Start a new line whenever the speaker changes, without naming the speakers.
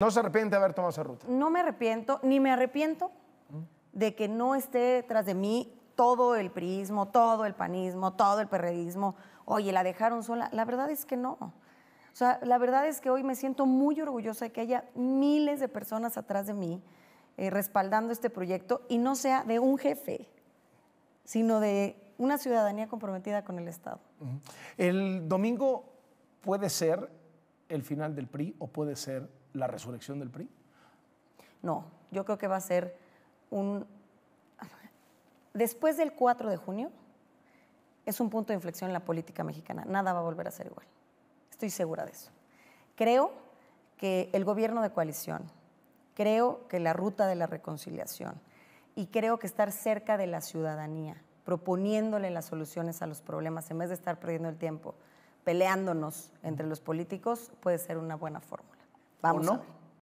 ¿No se arrepiente de haber tomado esa ruta?
No me arrepiento, ni me arrepiento de que no esté tras de mí todo el priismo, todo el panismo, todo el perredismo. Oye, la dejaron sola. La verdad es que no. O sea, la verdad es que hoy me siento muy orgullosa de que haya miles de personas atrás de mí eh, respaldando este proyecto y no sea de un jefe, sino de una ciudadanía comprometida con el Estado.
El domingo puede ser el final del PRI o puede ser la resurrección
del PRI? No, yo creo que va a ser un... Después del 4 de junio es un punto de inflexión en la política mexicana. Nada va a volver a ser igual. Estoy segura de eso. Creo que el gobierno de coalición, creo que la ruta de la reconciliación y creo que estar cerca de la ciudadanía, proponiéndole las soluciones a los problemas en vez de estar perdiendo el tiempo peleándonos entre los políticos puede ser una buena fórmula.
Vamos